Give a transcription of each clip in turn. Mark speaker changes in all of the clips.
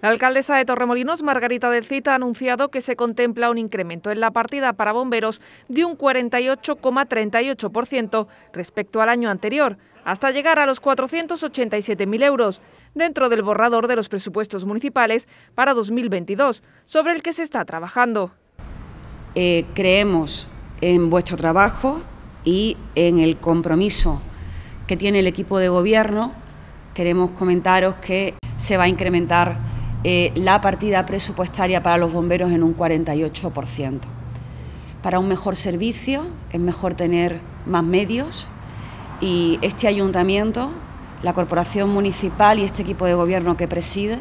Speaker 1: La alcaldesa de Torremolinos, Margarita del Cita, ha anunciado que se contempla un incremento en la partida para bomberos de un 48,38% respecto al año anterior, hasta llegar a los 487.000 euros, dentro del borrador de los presupuestos municipales para 2022, sobre el que se está trabajando.
Speaker 2: Eh, creemos en vuestro trabajo y en el compromiso que tiene el equipo de gobierno. Queremos comentaros que se va a incrementar eh, la partida presupuestaria para los bomberos en un 48%. Para un mejor servicio es mejor tener más medios y este ayuntamiento, la corporación municipal y este equipo de gobierno que preside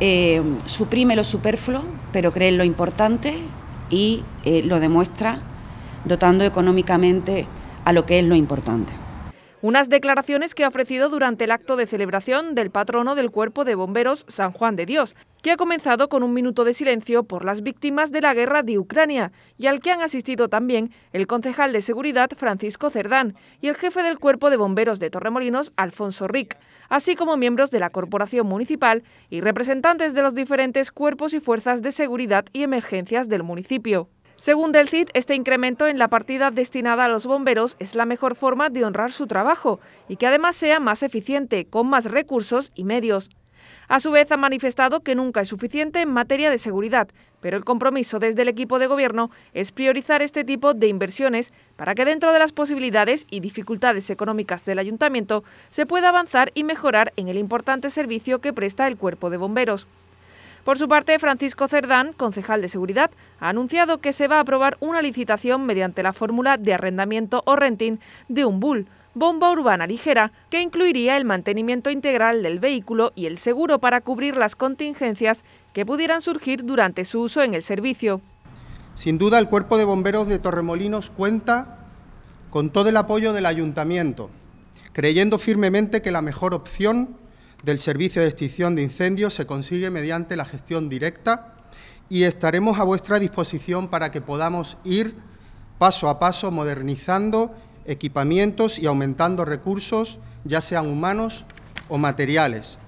Speaker 2: eh, suprime lo superfluo, pero cree en lo importante y eh, lo demuestra dotando económicamente a lo que es lo importante.
Speaker 1: Unas declaraciones que ha ofrecido durante el acto de celebración del patrono del Cuerpo de Bomberos, San Juan de Dios, que ha comenzado con un minuto de silencio por las víctimas de la guerra de Ucrania y al que han asistido también el concejal de Seguridad, Francisco Cerdán, y el jefe del Cuerpo de Bomberos de Torremolinos, Alfonso Rick, así como miembros de la Corporación Municipal y representantes de los diferentes cuerpos y fuerzas de seguridad y emergencias del municipio. Según del CID, este incremento en la partida destinada a los bomberos es la mejor forma de honrar su trabajo y que además sea más eficiente, con más recursos y medios. A su vez, ha manifestado que nunca es suficiente en materia de seguridad, pero el compromiso desde el equipo de gobierno es priorizar este tipo de inversiones para que dentro de las posibilidades y dificultades económicas del ayuntamiento se pueda avanzar y mejorar en el importante servicio que presta el cuerpo de bomberos. Por su parte, Francisco Cerdán, concejal de Seguridad, ha anunciado que se va a aprobar una licitación mediante la fórmula de arrendamiento o renting de un bull, bomba urbana ligera, que incluiría el mantenimiento integral del vehículo y el seguro para cubrir las contingencias que pudieran surgir durante su uso en el servicio.
Speaker 3: Sin duda, el Cuerpo de Bomberos de Torremolinos cuenta con todo el apoyo del Ayuntamiento, creyendo firmemente que la mejor opción del Servicio de Extinción de Incendios se consigue mediante la gestión directa y estaremos a vuestra disposición para que podamos ir paso a paso modernizando equipamientos y aumentando recursos, ya sean humanos o materiales.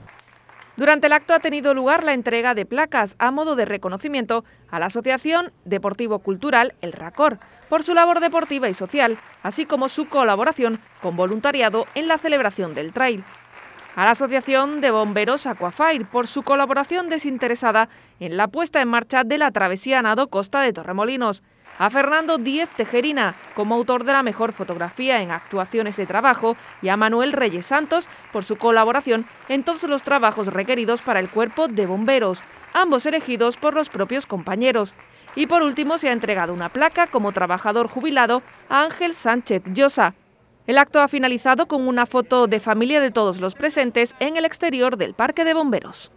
Speaker 1: Durante el acto ha tenido lugar la entrega de placas a modo de reconocimiento a la Asociación Deportivo Cultural El Racor por su labor deportiva y social, así como su colaboración con voluntariado en la celebración del trail a la Asociación de Bomberos Aquafair por su colaboración desinteresada en la puesta en marcha de la travesía Nado Costa de Torremolinos, a Fernando Díez Tejerina como autor de la mejor fotografía en actuaciones de trabajo y a Manuel Reyes Santos por su colaboración en todos los trabajos requeridos para el cuerpo de bomberos, ambos elegidos por los propios compañeros. Y por último se ha entregado una placa como trabajador jubilado a Ángel Sánchez Llosa, el acto ha finalizado con una foto de familia de todos los presentes en el exterior del Parque de Bomberos.